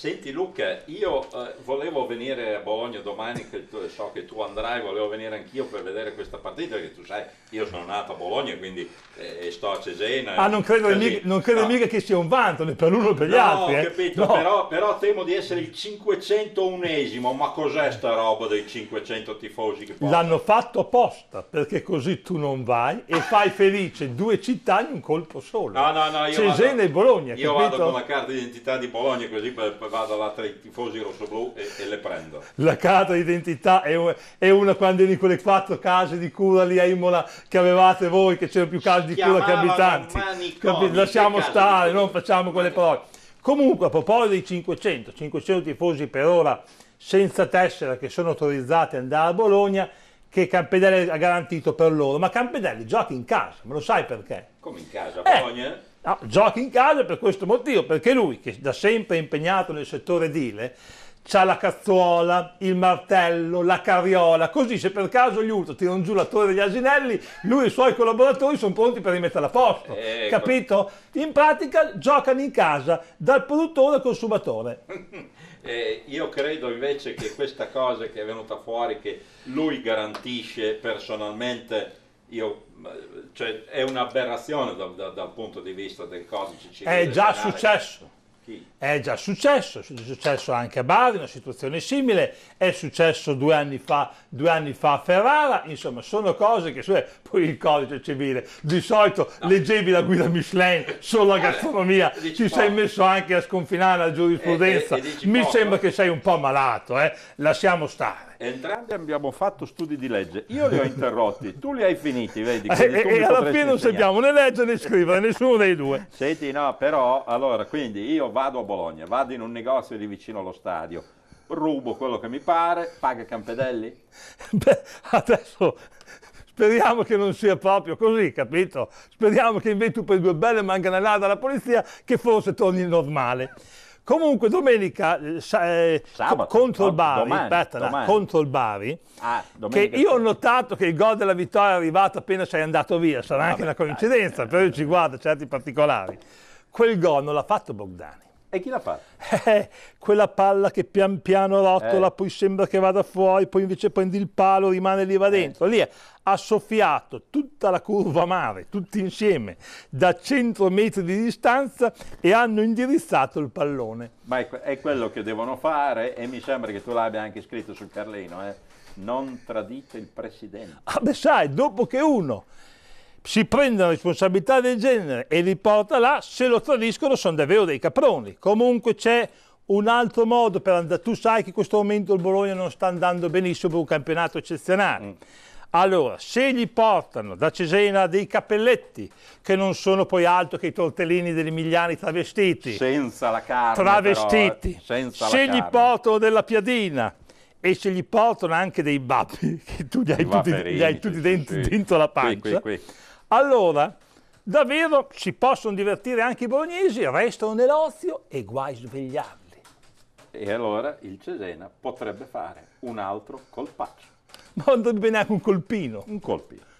Senti Luca, io eh, volevo venire a Bologna domani, che tu, so che tu andrai, volevo venire anch'io per vedere questa partita, perché tu sai, io sono nato a Bologna, quindi eh, sto a Cesena. Ah, non credo, mica, non credo no. mica, che sia un vanto né per l'uno né per gli no, altri. Ho eh. capito, eh. no. però, però, temo di essere il 501esimo, ma cos'è sta roba dei 500 tifosi che portano? L'hanno fatto apposta, perché così tu non vai e fai felice due città in un colpo solo. No, no, no, Cesena vado, e Bologna. Io capito? vado con la carta d'identità di Bologna così per vado vada là tra i tifosi rossoblù e, e le prendo. La carta d'identità è, è una quando eri in quelle quattro case di cura lì a Imola che avevate voi, che c'erano più case di cura che abitanti. Manicomi, Lasciamo stare, non facciamo quelle parole. Comunque, a proposito dei 500, 500 tifosi per ora senza tessera che sono autorizzati ad andare a Bologna, che Campedelli ha garantito per loro. Ma Campedelli gioca in casa, ma lo sai perché? Come in casa? A eh, Bologna? Eh, No, giochi in casa per questo motivo, perché lui, che da sempre è impegnato nel settore edile, ha la cazzuola, il martello, la carriola, così se per caso gli ultra tirano giù la torre degli asinelli, lui e i suoi collaboratori sono pronti per rimetterla a posto, eh, ecco. capito? In pratica giocano in casa, dal produttore al consumatore. Eh, io credo invece che questa cosa che è venuta fuori, che lui garantisce personalmente io, cioè, è un'aberrazione da, da, dal punto di vista del codice civile. È già penale. successo. Chi? è già successo, è successo anche a Bari, una situazione simile, è successo due anni fa, due anni fa a Ferrara, insomma sono cose che cioè, poi il codice civile, di solito no. leggevi la guida Michelin solo a eh, gastronomia, eh, ci sei messo anche a sconfinare la giurisprudenza, eh, eh, mi poco. sembra che sei un po' malato, eh? lasciamo stare. Entrambi abbiamo fatto studi di legge, io li ho interrotti, tu li hai finiti, vedi. E, eh, alla fine non sappiamo né leggere né scrivere, nessuno dei due. Senti, no, però, allora, quindi io vado a Bologna, vado in un negozio lì vicino allo stadio, rubo quello che mi pare, paga Campedelli? Beh, adesso speriamo che non sia proprio così, capito? Speriamo che invece tu per due belle manganellate alla polizia che forse torni normale. Comunque domenica eh, eh Sabato, contro, il oh, Bari, domani, Bertana, domani. contro il Bari, ah, che io ho notato che il gol della vittoria è arrivato appena sei andato via, sarà ah, anche una coincidenza, dai, però io ci guardo certi particolari. Quel gol non l'ha fatto Bogdani. E chi la fa? Eh, quella palla che pian piano rotola, eh. poi sembra che vada fuori, poi invece prendi il palo, rimane lì va eh. dentro. Eh. Lì ha soffiato tutta la curva mare, tutti insieme, da 100 metri di distanza e hanno indirizzato il pallone. Ma è, è quello che devono fare e mi sembra che tu l'abbia anche scritto sul Carlino, eh. non tradite il presidente. Ah beh sai, dopo che uno si prende una responsabilità del genere e li porta là, se lo tradiscono sono davvero dei caproni. Comunque c'è un altro modo per andare. Tu sai che in questo momento il Bologna non sta andando benissimo per un campionato eccezionale. Mm. Allora, se gli portano da Cesena dei cappelletti, che non sono poi altro che i tortellini degli Emiliani travestiti, senza la carne, travestiti, però, eh, se gli carne. portano della piadina, e se gli portano anche dei babbi che tu li hai, tutti, li hai tutti, dentro, sì. dentro la pancia, qui, qui, qui. Allora, davvero si possono divertire anche i bolognesi, restano nell'ozio e guai svegliarli. E allora il Cesena potrebbe fare un altro colpaccio. Ma non andrebbe neanche un colpino. Un colpino.